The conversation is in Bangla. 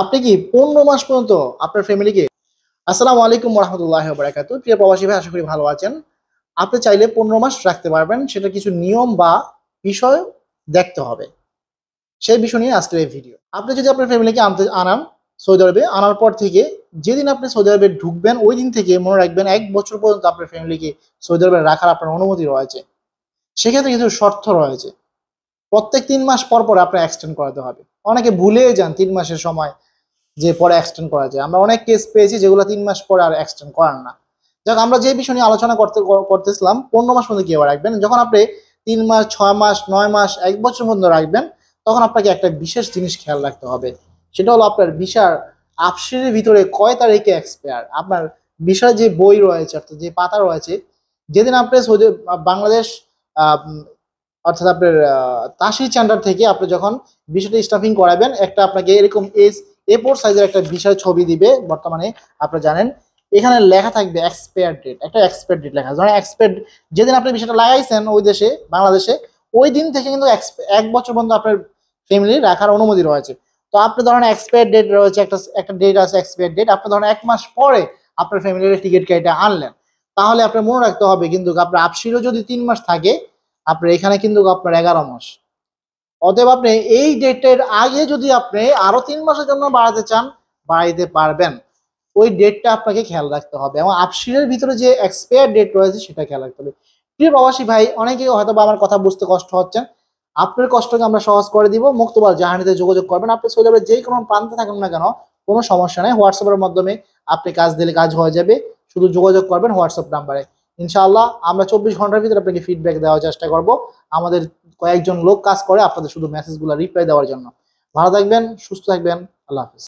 আপনি কি পনেরো মাস পর্যন্ত আপনার ফ্যামিলিকে আসসালামু আলাইকুম রহমতুল্লাহ বারাকাতু প্রিয় প্রবাসী ভাই আশা করি ভালো আছেন আপনি চাইলে পনেরো মাস রাখতে পারবেন সেটা কিছু নিয়ম বা বিষয় দেখতে হবে সেই বিষয় নিয়ে আজকের এই ভিডিও আপনি যদি আপনার ফ্যামিলিকে আনতে আনান সৌদি আরবে আনার পর থেকে যেদিন আপনি সৌদি আরবে ঢুকবেন ওই দিন থেকে মনে রাখবেন এক বছর পর্যন্ত আপনার ফ্যামিলিকে সৌদি আরবে রাখার আপনার অনুমতি রয়েছে সেক্ষেত্রে কিছু শর্ত রয়েছে প্রত্যেক তিন মাস পর পর আপনার এক্সটেন্ড করাতে হবে অনেকে ভুলে যান তিন মাসের সময় যে পরে এক্সটেন্ড করা যায় আমরা অনেক কেস পেয়েছি যেগুলো তিন মাস পরে আর এক্সটেন্ড করার না যাক আমরা যে বিষয় নিয়ে আলোচনা করতে করতেছিলাম পনেরো মাস পর্যন্ত কিভাবে রাখবেন যখন আপনি তিন মাস ছয় মাস নয় মাস এক বছর পর্যন্ত রাখবেন তখন আপনাকে একটা বিশেষ জিনিস খেয়াল রাখতে হবে সেটা হলো আপনার বিষার আপসিরের ভিতরে কয় তারিখে এক্সপায়ার আপনার বিষার যে বই রয়েছে অর্থাৎ যে পাতা রয়েছে যেদিন আপনি সৌদি বাংলাদেশ অর্থাৎ আপনার তাসির চেন্টার থেকে আপনি যখন বিষয়টা স্টাফিং করাবেন একটা আপনাকে এরকম এজ এ ফোর সাইজের একটা বিষয় ছবি দিবে বর্তমানে আপনারা জানেন এখানে লেখা থাকবে এক্সপায়ার ডেট একটা এক্সপায়ার ডেট লেখা যেমন এক্সপায়ার যেদিন আপনি বিষয়টা লাগাইছেন ওই দেশে বাংলাদেশে ওই দিন থেকে কিন্তু এক বছর পর্যন্ত আপনার ফ্যামিলি রাখার অনুমতি রয়েছে তো আপনি ধরেন এক্সপায়ার ডেট রয়েছে একটা একটা ডেট আছে এক্সপায়ার ডেট আপনি ধরেন এক মাস পরে আপনার ফ্যামিলির টিকিট কেটে আনলেন তাহলে আপনার মনে রাখতে হবে কিন্তু আপনার আপসিরও যদি তিন মাস থাকে আপনার এখানে কিন্তু আপনার এগারো মাস অতএব আপনি এই ডেটের আগে যদি আপনি আরো তিন মাসের জন্য বাড়াতে চান বাড়াইতে পারবেন ওই ডেটটা আপনাকে খেয়াল রাখতে হবে এবং আপসিরের ভিতরে যে এক্সপায়ার ডেট রয়েছে সেটা খেয়াল রাখতে হবে প্রিয় প্রবাসী ভাই অনেকে হয়তো আমার কথা বুঝতে কষ্ট হচ্ছেন আপনার কষ্টকে আমরা সহজ করে দিব মুক্তবার জাহানিতে যোগাযোগ করবেন আপনি সৌদি যে কোনো প্রান্তে থাকুন না কেন কোনো সমস্যা নেই হোয়াটসঅ্যাপের মাধ্যমে আপনি কাজ দিলে কাজ হয়ে যাবে শুধু যোগাযোগ করবেন হোয়াটসঅ্যাপ নাম্বারে ইনশাআল্লাহ আমরা চব্বিশ ঘন্টার ভিতরে আপনাকে ফিডব্যাক দেওয়ার চেষ্টা করব আমাদের কয়েকজন লোক কাজ করে আপনাদের শুধু মেসেজগুলো রিপ্লাই দেওয়ার জন্য ভালো থাকবেন সুস্থ থাকবেন আল্লাহ হাফিজ